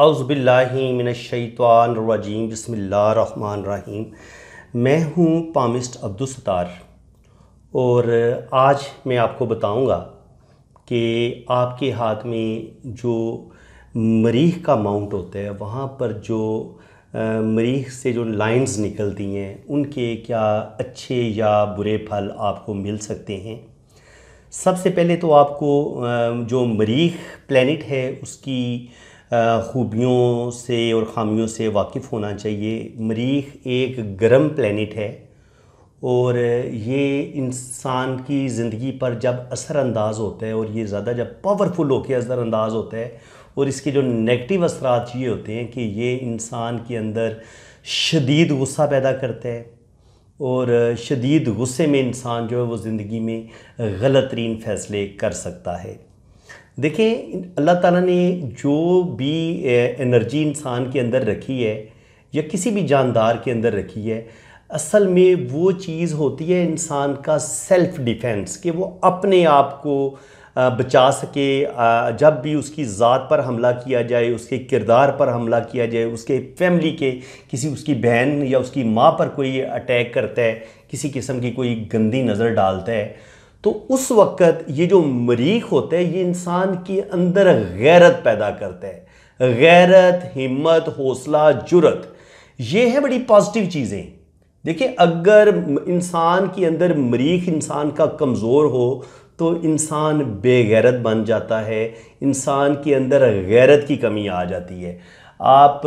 अज़बिल्लिमिनशैतवानरजीम बसमिल्लाम मैं हूँ पामिस्ट अब्दुलस्तार और आज मैं आपको बताऊँगा कि आपके हाथ में जो मरीख का माउंट होता है वहाँ पर जो मरीख से जो लाइन्स निकलती हैं उनके क्या अच्छे या बुरे फल आपको मिल सकते हैं सबसे पहले तो आपको जो मरीख प्लेनेट है उसकी ख़ूबियों से और ख़ामियों से वाकिफ़ होना चाहिए मरीख एक गर्म प्लानट है और ये इंसान की ज़िंदगी पर जब असरानंदाज होता है और ये ज़्यादा जब पावरफुल होकर असरानंदाज होता है और इसके जो नेगेटिव असरात ये होते हैं कि ये इंसान के अंदर शदीद गुस्सा पैदा करता है और शदीद गुस्से में इंसान जो है वो ज़िंदगी में गलत तरीन फ़ैसले कर सकता है देखें अल्लाह ताला ने जो भी एनर्जी इंसान के अंदर रखी है या किसी भी जानदार के अंदर रखी है असल में वो चीज़ होती है इंसान का सेल्फ़ डिफेंस कि वो अपने आप को बचा सके जब भी उसकी ज़ात पर हमला किया जाए उसके किरदार पर हमला किया जाए उसके फैमिली के किसी उसकी बहन या उसकी माँ पर कोई अटैक करता है किसी किस्म की कोई गंदी नज़र डालता है तो उस वक्त ये जो मरीख होते हैं ये इंसान के अंदर गैरत पैदा करते हैं गैरत हिम्मत हौसला जुरत ये है बड़ी पॉजिटिव चीज़ें देखिए अगर इंसान के अंदर मरीख इंसान का कमज़ोर हो तो इंसान बेगैरत बन जाता है इंसान के अंदर गैरत की कमी आ जाती है आप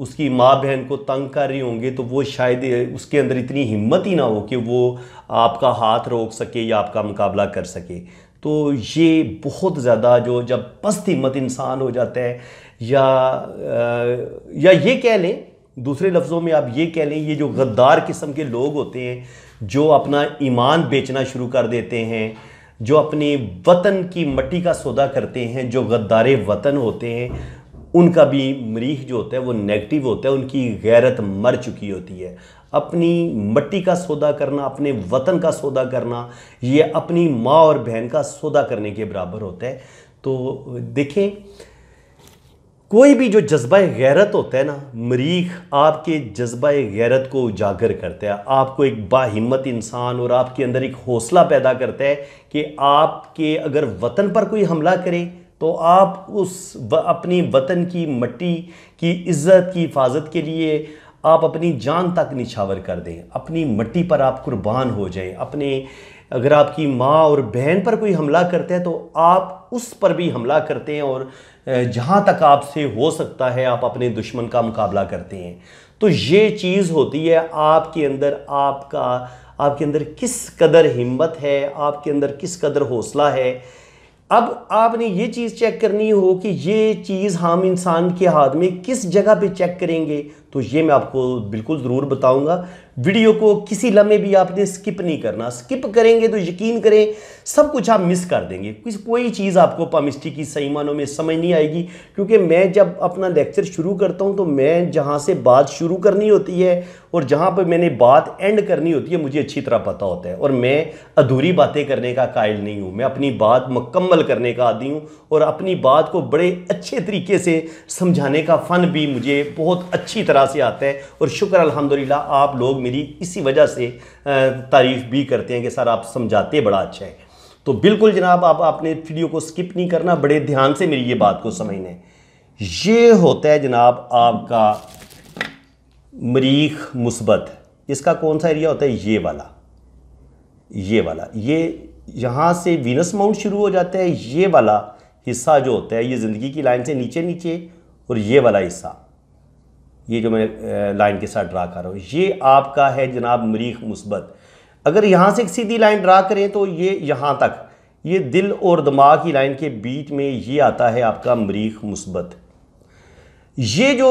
उसकी माँ बहन को तंग कर रही होंगे तो वो शायद उसके अंदर इतनी हिम्मत ही ना हो कि वो आपका हाथ रोक सके या आपका मुकाबला कर सके तो ये बहुत ज़्यादा जो जब पस्त हिम्मत इंसान हो जाता है या या ये कह लें दूसरे लफ्ज़ों में आप ये कह लें ये जो गद्दार किस्म के लोग होते हैं जो अपना ईमान बेचना शुरू कर देते हैं जो अपने वतन की मट्टी का सौदा करते हैं जो गद्दारे वतन होते हैं उनका भी मरीख जो होता है वो नेगेटिव होता है उनकी गैरत मर चुकी होती है अपनी मट्टी का सौदा करना अपने वतन का सौदा करना ये अपनी माँ और बहन का सौदा करने के बराबर होता है तो देखें कोई भी जो जज्बा गैरत होता है ना मरीख आपके जज्बा गैरत को उजागर करता है आपको एक बाहिम्मत इंसान और आपके अंदर एक हौसला पैदा करता है कि आपके अगर वतन पर कोई हमला करे तो आप उस व, अपनी वतन की मट्टी की इज़्ज़त की हिफाजत के लिए आप अपनी जान तक निछावर कर दें अपनी मट्टी पर आप कुर्बान हो जाएं अपने अगर आपकी माँ और बहन पर कोई हमला करते हैं तो आप उस पर भी हमला करते हैं और जहाँ तक आपसे हो सकता है आप अपने दुश्मन का मुकाबला करते हैं तो ये चीज़ होती है आपके अंदर आपका आपके अंदर किस कदर हिम्मत है आपके अंदर किस कदर हौसला है अब आपने ये चीज़ चेक करनी हो कि ये चीज़ हम इंसान के हाथ में किस जगह पे चेक करेंगे तो ये मैं आपको बिल्कुल ज़रूर बताऊंगा वीडियो को किसी लम्हे भी आपने स्किप नहीं करना स्किप करेंगे तो यकीन करें सब कुछ आप मिस कर देंगे कुछ कोई चीज़ आपको पामिस्ट्री की सही मानों में समझ नहीं आएगी क्योंकि मैं जब अपना लेक्चर शुरू करता हूँ तो मैं जहाँ से बात शुरू करनी होती है और जहाँ पर मैंने बात एंड करनी होती है मुझे अच्छी तरह पता होता है और मैं अधूरी बातें करने का कायल नहीं हूँ मैं अपनी बात मुकम्मल करने का आदि हूँ और अपनी बात को बड़े अच्छे तरीके से समझाने का फ़न भी मुझे बहुत अच्छी तरह तरह से आता है और शुक्र अलहमदिल्ला आप लोग मेरी इसी वजह से तारीफ़ भी करते हैं कि सर आप समझाते बड़ा अच्छा है तो बिल्कुल जनाब आप आपने वीडियो को स्किप नहीं करना बड़े ध्यान से मेरी ये बात को समझना ये होता है जनाब आपका मरीख मुस्बत इसका कौन सा एरिया होता है ये वाला ये वाला ये यहाँ से वीनस माउंट शुरू हो जाता है ये वाला हिस्सा जो होता है ये ज़िंदगी की लाइन से नीचे नीचे और ये वाला हिस्सा ये जो मैं लाइन के साथ ड्रा कर रहा हूँ ये आपका है जनाब मरीख मुस्बत अगर यहाँ से एक सीधी लाइन ड्रा करें तो ये यहाँ तक ये दिल और दिमाग की लाइन के बीच में ये आता है आपका मरीख मुस्बत ये जो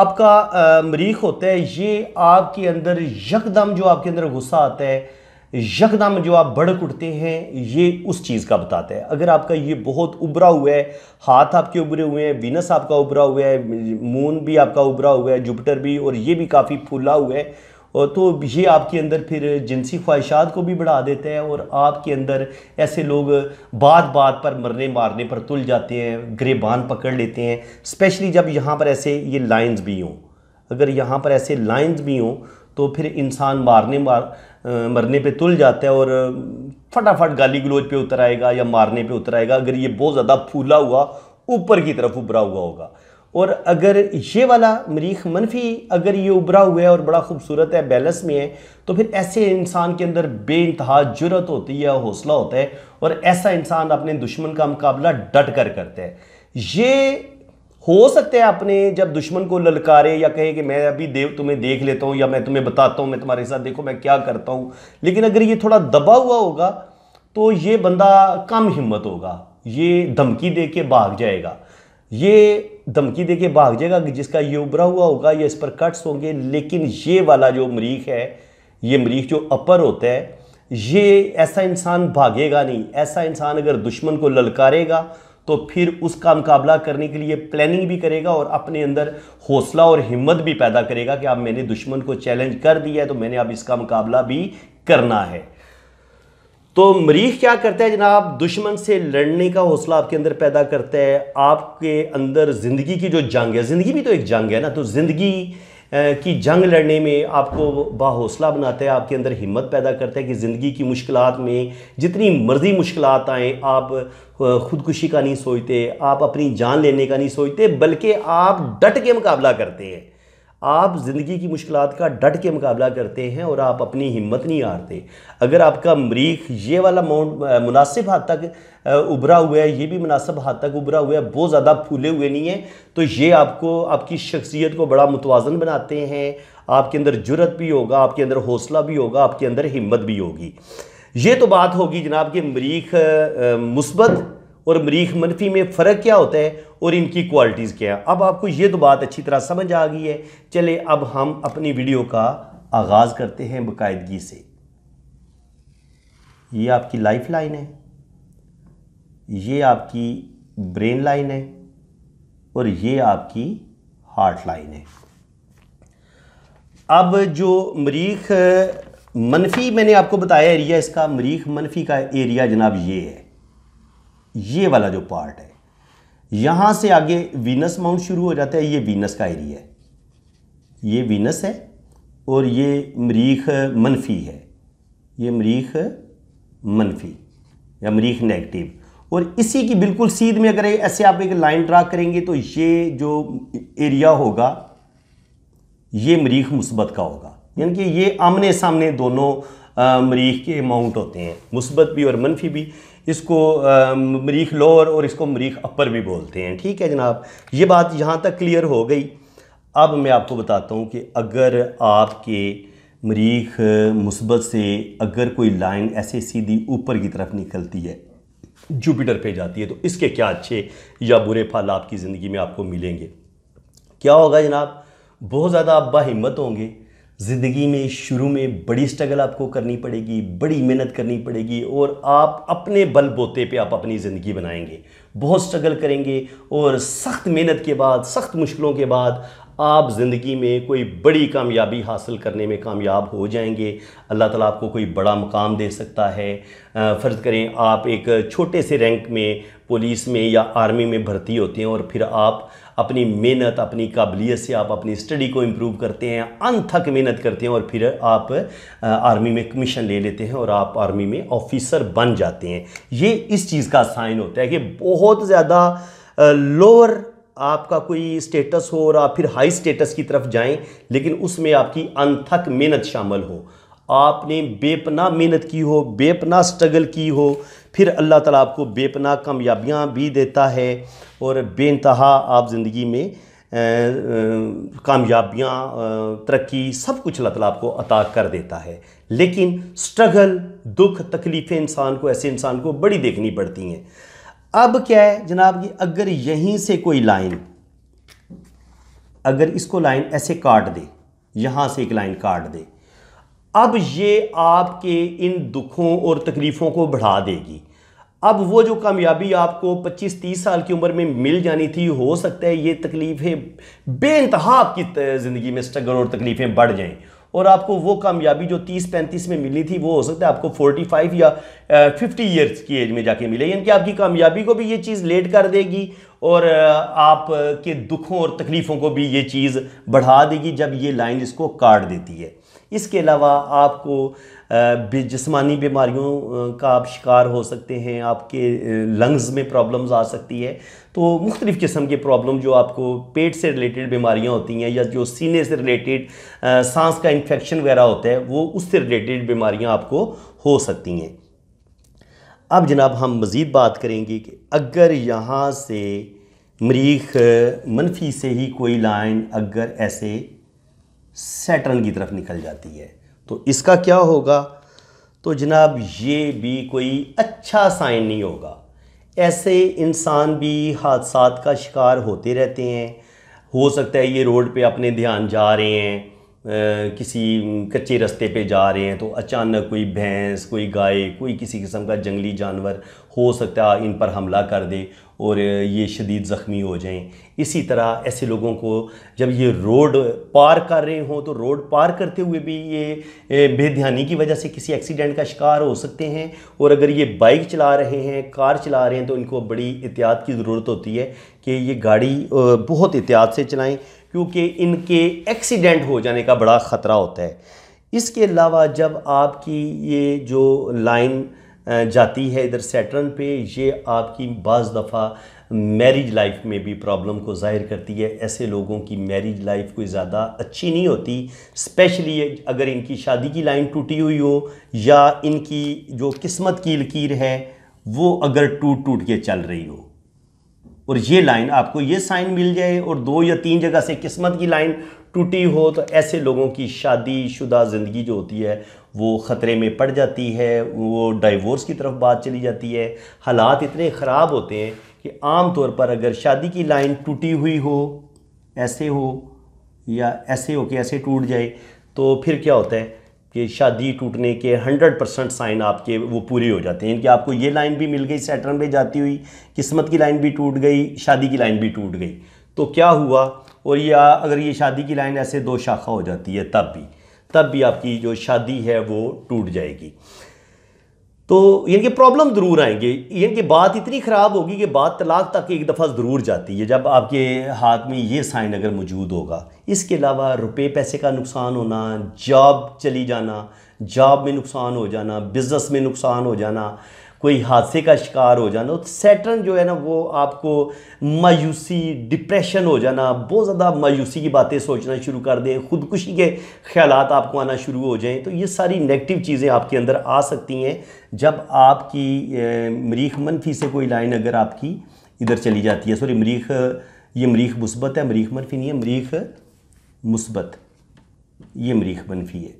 आपका मरीख होता है ये आपके अंदर यकदम जो आपके अंदर गुस्सा आता है यकदम जो आप भड़क उठते हैं ये उस चीज़ का बताता है अगर आपका ये बहुत उभरा हुआ है हाथ आपके उभरे हुए हैं वीनस आपका उभरा हुआ है मून भी आपका उभरा हुआ है जुपिटर भी और ये भी काफ़ी फूला हुआ है और तो ये आपके अंदर फिर जिनसी ख्वाहिशात को भी बढ़ा देता है और आपके अंदर ऐसे लोग बात बात पर मरने मारने पर तुल जाते हैं ग्रेबान पकड़ लेते हैं स्पेशली जब यहाँ पर ऐसे ये लाइंस भी हों अगर यहाँ पर ऐसे लाइंस भी हों तो फिर इंसान मारने मार मरने पे तुल जाता है और फटाफट गाली गलोज पे उतर आएगा या मारने पे उतर आएगा अगर ये बहुत ज़्यादा फूला हुआ ऊपर की तरफ उभरा हुआ होगा और अगर ये वाला मरीख मनफी अगर ये उभरा हुआ है और बड़ा खूबसूरत है बैलेंस में है तो फिर ऐसे इंसान के अंदर बे इंतहा जरूरत होती है हौसला होता है और ऐसा इंसान अपने दुश्मन का मुकाबला डट कर करता है ये हो सकता है आपने जब दुश्मन को ललकारे या कहे कि मैं अभी देव तुम्हें देख लेता हूँ या मैं तुम्हें बताता हूँ मैं तुम्हारे साथ देखो मैं क्या करता हूँ लेकिन अगर ये थोड़ा दबा हुआ होगा तो ये बंदा कम हिम्मत होगा ये धमकी दे के भाग जाएगा ये धमकी दे के भाग जाएगा कि जिसका ये उभरा हुआ होगा ये इस पर कट्स होंगे लेकिन ये वाला जो मरीख है ये मरीख जो अपर होता है ये ऐसा इंसान भागेगा नहीं ऐसा इंसान अगर दुश्मन को ललकारेगा तो फिर उसका मुकाबला करने के लिए प्लानिंग भी करेगा और अपने अंदर हौसला और हिम्मत भी पैदा करेगा कि अब मैंने दुश्मन को चैलेंज कर दिया है तो मैंने अब इसका मुकाबला भी करना है तो मरीख क्या करता है जनाब दुश्मन से लड़ने का हौसला आपके अंदर पैदा करता है आपके अंदर ज़िंदगी की जो जंग है ज़िंदगी भी तो एक जंग है ना तो ज़िंदगी कि जंग लड़ने में आपको बाहौसला बनाता है आपके अंदर हिम्मत पैदा करता है कि ज़िंदगी की मुश्किल में जितनी मर्ज़ी मुश्किल आएँ आप ख़ुदकुशी का नहीं सोचते आप अपनी जान लेने का नहीं सोचते बल्कि आप डट के मुकाबला करते हैं आप ज़िंदगी की मुश्किल का डट के मुकाबला करते हैं और आप अपनी हिम्मत नहीं हारते अगर आपका मरीख ये वाला माउंट मुनासिब हद तक उभरा हुआ है ये भी मुनासिब हद तक उभरा हुआ है बहुत ज़्यादा फूले हुए नहीं है तो ये आपको आपकी शख्सियत को बड़ा मुतवाजन बनाते हैं आपके अंदर जुरत भी होगा आपके अंदर हौसला भी होगा आपके अंदर हिम्मत भी होगी ये तो बात होगी जनाब के मरीख मुस्बत और मरीख मनफी में फ़र्क क्या होता है और इनकी क्वालिटीज़ क्या है अब आपको ये तो बात अच्छी तरह समझ आ गई है चले अब हम अपनी वीडियो का आगाज़ करते हैं बाकायदगी से ये आपकी लाइफ लाइन है ये आपकी ब्रेन लाइन है और ये आपकी हार्ट लाइन है अब जो मरीख मनफी मैंने आपको बताया एरिया इसका मरीख मनफी का एरिया जनाब ये है ये वाला जो पार्ट है यहां से आगे वीनस माउंट शुरू हो जाता है ये वीनस का एरिया है ये वीनस है और ये मरीख मनफी है ये मरीख मनफी या मरीख नेगेटिव और इसी की बिल्कुल सीध में अगर ऐसे आप एक लाइन ड्रा करेंगे तो ये जो एरिया होगा ये मरीख मुस्बत का होगा यानी कि ये आमने सामने दोनों मरीख के माउंट होते हैं मुस्बत भी और मनफी भी इसको मरीख लोअर और इसको मरीख अपर भी बोलते हैं ठीक है जनाब ये बात यहाँ तक क्लियर हो गई अब मैं आपको बताता हूँ कि अगर आपके मरीख मुसबत से अगर कोई लाइन ऐसे सीधी ऊपर की तरफ निकलती है जुपिटर पे जाती है तो इसके क्या अच्छे या बुरे फल आपकी ज़िंदगी में आपको मिलेंगे क्या होगा जनाब बहुत ज़्यादा आप बाहिम्मत होंगे ज़िंदगी में शुरू में बड़ी स्ट्रगल आपको करनी पड़ेगी बड़ी मेहनत करनी पड़ेगी और आप अपने बल बोते पे आप अपनी ज़िंदगी बनाएंगे बहुत स्ट्रगल करेंगे और सख्त मेहनत के बाद सख्त मुश्किलों के बाद आप ज़िंदगी में कोई बड़ी कामयाबी हासिल करने में कामयाब हो जाएंगे अल्लाह ताला आपको कोई बड़ा मकाम दे सकता है फ़र्ज़ करें आप एक छोटे से रैंक में पुलिस में या आर्मी में भर्ती होते हैं और फिर आप अपनी मेहनत अपनी काबिलियत से आप अपनी स्टडी को इम्प्रूव करते हैं अनथक मेहनत करते हैं और फिर आप आर्मी में कमीशन ले लेते हैं और आप आर्मी में ऑफिसर बन जाते हैं ये इस चीज़ का साइन होता है कि बहुत ज़्यादा लोअर आपका कोई स्टेटस हो और आप फिर हाई स्टेटस की तरफ जाएं लेकिन उसमें आपकी अनथक मेहनत शामिल हो आपने बेपना मेहनत की हो बेपना स्ट्रगल की हो फिर अल्लाह ताला आपको बेपना कामयाबियाँ भी देता है और बेनतहा आप ज़िंदगी में कामयाबियाँ तरक्की सब कुछ अल्लाह ताला आपको अता कर देता है लेकिन स्ट्रगल दुख तकलीफ़ें इंसान को ऐसे इंसान को बड़ी देखनी पड़ती हैं अब क्या है जनाब ये अगर यहीं से कोई लाइन अगर इसको लाइन ऐसे काट दे यहां से एक लाइन काट दे अब ये आपके इन दुखों और तकलीफ़ों को बढ़ा देगी अब वो जो कामयाबी आपको 25-30 साल की उम्र में मिल जानी थी हो सकता है ये तकलीफ़ें बेानतहा आपकी ज़िंदगी में स्ट्रगल और तकलीफ़ें बढ़ जाएं और आपको वो कामयाबी जो 30-35 में मिली थी वो हो सकता है आपको 45 या फिफ्टी ईयर्स की एज में जाके मिले यानी कि आपकी कामयाबी को भी ये चीज़ लेट कर देगी और आपके दुखों और तकलीफ़ों को भी ये चीज़ बढ़ा देगी जब ये लाइन इसको काट देती है इसके अलावा आपको जिसमानी बीमारियों का आप शिकार हो सकते हैं आपके लंग्स में प्रॉब्लम्स आ सकती है तो मुख्तलिफ़ किस्म के प्रॉब्लम जो आपको पेट से रिलेटेड बीमारियाँ होती हैं या जो सीने से रिलेटेड सांस का इन्फेक्शन वगैरह होता है वो उससे रिलेटेड बीमारियाँ आपको हो सकती हैं अब जनाब हम मज़ीद बात करेंगे कि अगर यहाँ से मरीख मनफी से ही कोई लाइन अगर ऐसे सैटर्न की तरफ निकल जाती है तो इसका क्या होगा तो जनाब ये भी कोई अच्छा साइन नहीं होगा ऐसे इंसान भी हादसा का शिकार होते रहते हैं हो सकता है ये रोड पे अपने ध्यान जा रहे हैं किसी कच्चे रास्ते पे जा रहे हैं तो अचानक कोई भैंस कोई गाय कोई किसी किस्म का जंगली जानवर हो सकता है इन पर हमला कर दे और ये शदीद ज़ख्मी हो जाएं इसी तरह ऐसे लोगों को जब ये रोड पार कर रहे हों तो रोड पार करते हुए भी ये बेध्यानी की वजह से किसी एक्सीडेंट का शिकार हो सकते हैं और अगर ये बाइक चला रहे हैं कार चला रहे हैं तो इनको बड़ी एहतियात की ज़रूरत होती है कि ये गाड़ी बहुत एहतियात से चलाएँ क्योंकि इनके एक्सीडेंट हो जाने का बड़ा ख़तरा होता है इसके अलावा जब आपकी ये जो लाइन जाती है इधर सेटरन पे ये आपकी बज़ दफ़ा मैरिज लाइफ में भी प्रॉब्लम को ज़ाहिर करती है ऐसे लोगों की मैरिज लाइफ कोई ज़्यादा अच्छी नहीं होती स्पेशली अगर इनकी शादी की लाइन टूटी हुई हो या इनकी जो किस्मत की लकीर है वो अगर टूट टूट के चल रही हो और ये लाइन आपको ये साइन मिल जाए और दो या तीन जगह से किस्मत की लाइन टूटी हो तो ऐसे लोगों की शादी शुदा ज़िंदगी जो होती है वो ख़तरे में पड़ जाती है वो डाइवोर्स की तरफ बात चली जाती है हालात इतने ख़राब होते हैं कि आम तौर पर अगर शादी की लाइन टूटी हुई हो ऐसे हो या ऐसे हो कि ऐसे टूट जाए तो फिर क्या होता है कि शादी टूटने के 100 परसेंट साइन आपके वो पूरे हो जाते हैं कि आपको ये लाइन भी मिल गई सैटर्न पे जाती हुई किस्मत की लाइन भी टूट गई शादी की लाइन भी टूट गई तो क्या हुआ और ये अगर ये शादी की लाइन ऐसे दो शाखा हो जाती है तब भी तब भी आपकी जो शादी है वो टूट जाएगी तो यानी कि प्रॉब्लम ज़रूर आएंगे यानी कि बात इतनी ख़राब होगी कि बात तलाक तक एक दफ़ा ज़रूर जाती है जब आपके हाथ में ये साइन अगर मौजूद होगा इसके अलावा रुपए पैसे का नुकसान होना जॉब चली जाना जॉब में नुकसान हो जाना बिज़नेस में नुकसान हो जाना कोई हादसे का शिकार हो जाना और तो सैटर्न जो है ना वो आपको मायूसी डिप्रेशन हो जाना बहुत ज़्यादा मायूसी की बातें सोचना शुरू कर दें खुदकुशी के ख्याल आपको आना शुरू हो जाएं तो ये सारी नेगेटिव चीज़ें आपके अंदर आ सकती हैं जब आपकी मरीख मनफी से कोई लाइन अगर आपकी इधर चली जाती है सॉरी मरीख ये मरीख मुस्बत है मरीख मनफी नहीं है मरीख मुस्बत ये मरीख मनफी है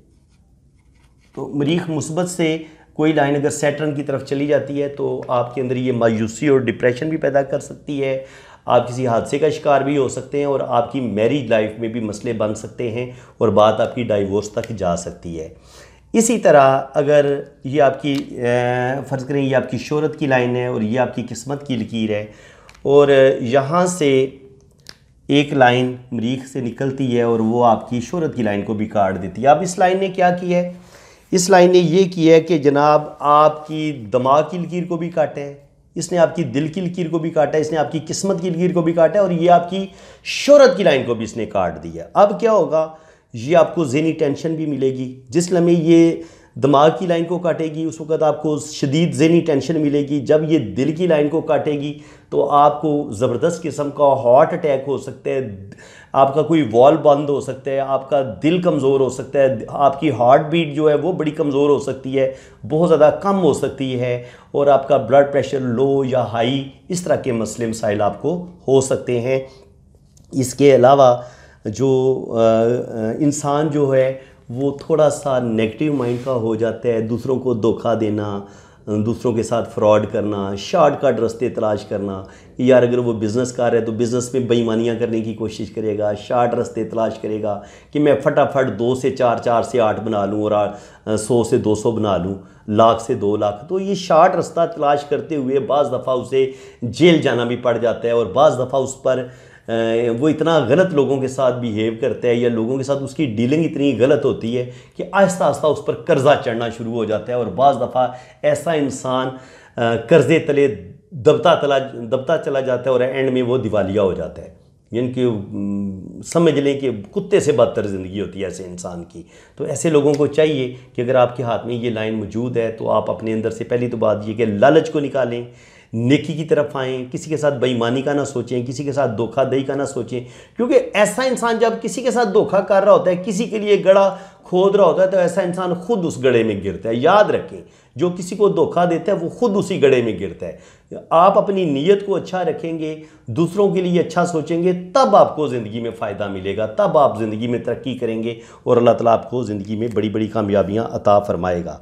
तो मरीख मुस्बत से कोई लाइन अगर सैटर्न की तरफ चली जाती है तो आपके अंदर ये मायूसी और डिप्रेशन भी पैदा कर सकती है आप किसी हादसे का शिकार भी हो सकते हैं और आपकी मैरिज लाइफ में भी मसले बन सकते हैं और बात आपकी डाइवोर्स तक जा सकती है इसी तरह अगर ये आपकी फ़र्ज़ करें ये आपकी शहरत की लाइन है और ये आपकी किस्मत की लकीर है और यहाँ से एक लाइन मरीख से निकलती है और वो आपकी शहरत की लाइन को भी काट देती है अब इस लाइन ने क्या किया है इस लाइन ने यह किया कि जनाब आपकी दिमाग की लकीर को भी काटा है इसने आपकी दिल की लकीर को भी काटा इसने आपकी किस्मत की लकीर को भी काटा और ये आपकी शहरत की लाइन को भी इसने काट दिया अब क्या होगा ये आपको जहनी टेंशन भी मिलेगी जिस लम्हे ये दिमाग की लाइन को काटेगी उस वक़्त आपको शदीद जहनी टेंशन मिलेगी जब ये दिल की लाइन को काटेगी तो आपको ज़बरदस्त किस्म का हार्ट अटैक हो सकता है आपका कोई वॉल बंद हो सकता है आपका दिल कमज़ोर हो सकता है आपकी हार्ट बीट जो है वो बड़ी कमज़ोर हो सकती है बहुत ज़्यादा कम हो सकती है और आपका ब्लड प्रेशर लो या हाई इस तरह के मसले मसाइल आपको हो सकते हैं इसके अलावा जो इंसान जो है वो थोड़ा सा नेगेटिव माइंड का हो जाता है दूसरों को धोखा देना दूसरों के साथ फ्रॉड करना शॉर्टकट रास्ते तलाश करना यार अगर वो बिज़नेस कार है तो बिज़नेस में बेईमानियाँ करने की कोशिश करेगा शार्ट रास्ते तलाश करेगा कि मैं फटाफट दो से चार चार से आठ बना लूँ और सौ से दो सौ बना लूँ लाख से दो लाख तो ये शार्ट रास्ता तलाश करते हुए बज़ दफ़ा उसे जेल जाना भी पड़ जाता है और बज़ दफ़ा उस पर वो इतना गलत लोगों के साथ बिहेव करता है या लोगों के साथ उसकी डीलिंग इतनी गलत होती है कि आहिस्ता आहिस्ता उस पर कर्ज़ा चढ़ना शुरू हो जाता है और बज़ दफ़ा ऐसा इंसान कर्ज़े तले दबता तला दबता चला जाता है और एंड में वो दिवालिया हो जाता है यानी कि समझ लें कि कुत्ते से बदतर ज़िंदगी होती है ऐसे इंसान की तो ऐसे लोगों को चाहिए कि अगर आपके हाथ में ये लाइन मौजूद है तो आप अपने अंदर से पहली तो बात ये कि लालच को निकालें नेकी की तरफ आएँ किसी के साथ बेईमानी का ना सोचें किसी के साथ दही का ना सोचें क्योंकि ऐसा इंसान जब किसी के साथ धोखा कर रहा होता है किसी के लिए गड़ा खोद रहा होता है तो ऐसा इंसान खुद उस गड़े में गिरता है याद रखें जो किसी को धोखा देता है वो खुद उसी गड़े में गिरता है आप अपनी नीयत को अच्छा रखेंगे दूसरों के लिए अच्छा सोचेंगे तब आपको ज़िंदगी में फ़ायदा मिलेगा तब आप ज़िंदगी में तरक्की करेंगे और अल्लाह ताला आपको ज़िंदगी में बड़ी बड़ी कामयाबियाँ अता फरमाएगा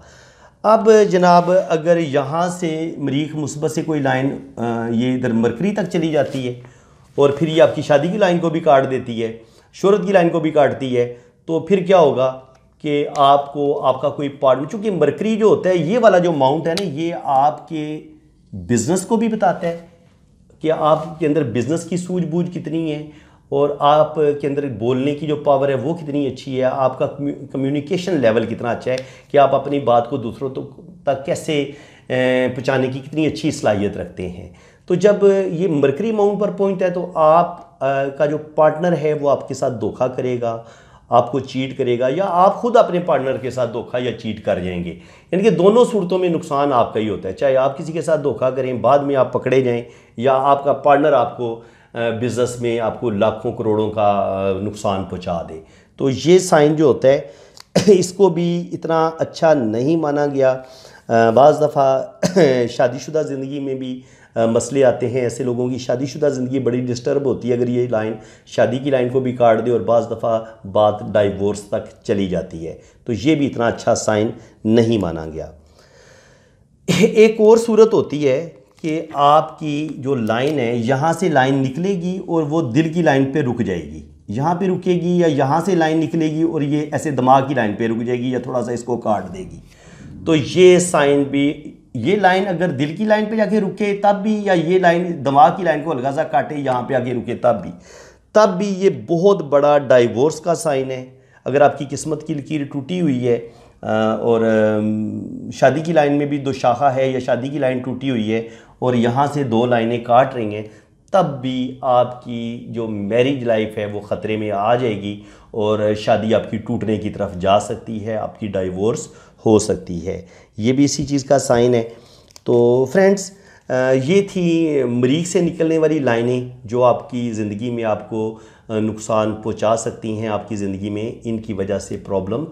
अब जनाब अगर यहाँ से मरीख मुसबत से कोई लाइन ये इधर मरकरी तक चली जाती है और फिर ये आपकी शादी की लाइन को भी काट देती है शहरत की लाइन को भी काटती है तो फिर क्या होगा कि आपको आपका कोई पार्ट चूँकि मरकरी जो होता है ये वाला जो माउंट है ना ये आपके बिज़नेस को भी बताता है कि आपके अंदर बिज़नेस की सूझबूझ कितनी है और आप के अंदर बोलने की जो पावर है वो कितनी अच्छी है आपका कम्युनिकेशन लेवल कितना अच्छा है कि आप अपनी बात को दूसरों तो, तक कैसे पहुँचाने की कितनी अच्छी सलाहियत रखते हैं तो जब ये मरकरी माउंट पर पहुँचता है तो आप का जो पार्टनर है वो आपके साथ धोखा करेगा आपको चीट करेगा या आप खुद अपने पार्टनर के साथ धोखा या चीट कर जाएंगे यानी कि दोनों सूरतों में नुकसान आपका ही होता है चाहे आप किसी के साथ धोखा करें बाद में आप पकड़े जाएं या आपका पार्टनर आपको बिज़नेस में आपको लाखों करोड़ों का नुकसान पहुंचा दे तो ये साइन जो होता है इसको भी इतना अच्छा नहीं माना गया बज़ दफ़ा शादीशुदा ज़िंदगी में भी मसले आते हैं ऐसे लोगों की शादीशुदा ज़िंदगी बड़ी डिस्टर्ब होती है अगर ये लाइन शादी की लाइन को भी काट दे और बज़ दफ़ा बात डाइवोर्स तक चली जाती है तो ये भी इतना अच्छा साइन नहीं माना गया एक और सूरत होती है कि आपकी जो लाइन है यहाँ से लाइन निकलेगी और वो दिल की लाइन पे रुक जाएगी यहाँ पे रुकेगी या यहाँ से लाइन निकलेगी और ये ऐसे दिमाग की लाइन पे रुक जाएगी या थोड़ा सा इसको काट देगी तो ये साइन भी ये लाइन अगर दिल की लाइन पे जाके रुके तब भी या ये लाइन दिमाग की लाइन को हल्का सा काटे यहाँ पर आके रुके तब भी तब भी ये बहुत बड़ा डाइवोर्स का साइन है अगर आपकी किस्मत की लकीर टूटी हुई है और शादी की लाइन में भी दो शाखा है या शादी की लाइन टूटी हुई है और यहाँ से दो लाइनें काट रही हैं तब भी आपकी जो मैरिज लाइफ है वो ख़तरे में आ जाएगी और शादी आपकी टूटने की तरफ जा सकती है आपकी डाइवोर्स हो सकती है ये भी इसी चीज़ का साइन है तो फ्रेंड्स ये थी मरीख से निकलने वाली लाइनें जो आपकी ज़िंदगी में आपको नुकसान पहुंचा सकती हैं आपकी ज़िंदगी में इनकी वजह से प्रॉब्लम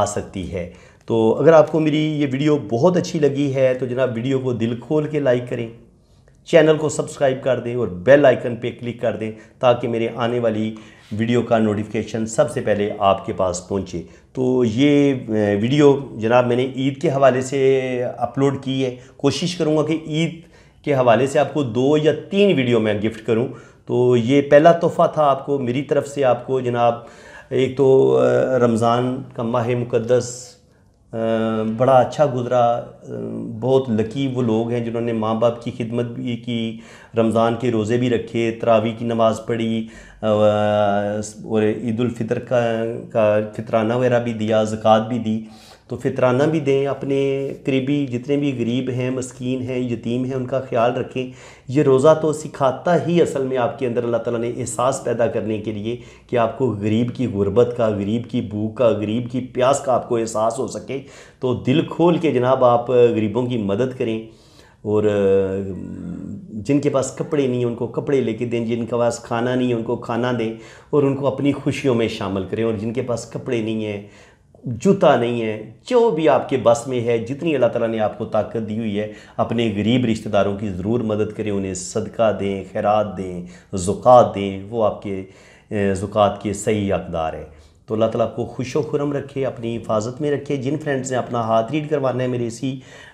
आ सकती है तो अगर आपको मेरी ये वीडियो बहुत अच्छी लगी है तो जनाब वीडियो को दिल खोल के लाइक करें चैनल को सब्सक्राइब कर दें और बेल आइकन पे क्लिक कर दें ताकि मेरे आने वाली वीडियो का नोटिफिकेशन सबसे पहले आपके पास पहुंचे तो ये वीडियो जनाब मैंने ईद के हवाले से अपलोड की है कोशिश करूंगा कि ईद के हवाले से आपको दो या तीन वीडियो मैं गिफ्ट करूं तो ये पहला तोहफ़ा था आपको मेरी तरफ़ से आपको जनाब एक तो रमज़ान का माह मुक़दस बड़ा अच्छा गुज़रा बहुत लकी वो लोग हैं जिन्होंने माँ बाप की खिदमत भी की रमज़ान के रोज़े भी रखे तरावी की नमाज़ पढ़ी और ईदालफ़ितर का का फितराना वगैरह भी दिया ज़क़़त भी दी तो फितराना भी दें अपने करीबी जितने भी गरीब हैं मस्किन हैं यतीम हैं उनका ख्याल रखें ये रोज़ा तो सिखाता ही असल में आपके अंदर अल्लाह ताला ने एहसास पैदा करने के लिए कि आपको गरीब की गुर्बत का गरीब की भूख का गरीब की प्यास का आपको एहसास हो सके तो दिल खोल के जनाब आप गरीबों की मदद करें और जिनके पास कपड़े नहीं उनको कपड़े लेके दें जिनके पास खाना नहीं है उनको खाना दें और उनको अपनी खुशियों में शामिल करें और जिनके पास कपड़े नहीं हैं जूता नहीं है जो भी आपके बस में है जितनी अल्लाह ताला ने आपको ताकत दी हुई है अपने गरीब रिश्तेदारों की ज़रूर मदद करें उन्हें सदका दें खैरात दें ज़ुकात दें वो आपके ज़ुकात के सही हकदार है तो अल्लाह ताला आपको खुश खुरम रखे अपनी हिफाजत में रखे जिन फ्रेंड्स ने अपना हाथ रीड करवाना है मेरे इसी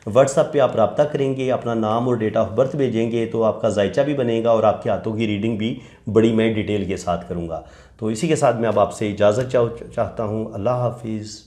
व्हाट्सअप पे आप रबता करेंगे अपना नाम और डेट ऑफ बर्थ भेजेंगे तो आपका जायचा भी बनेगा और आपके हाथों की रीडिंग भी बड़ी मैं डिटेल के साथ करूँगा तो इसी के साथ मैं अब आपसे इजाज़त चाहता हूँ अल्लाह हाफिज़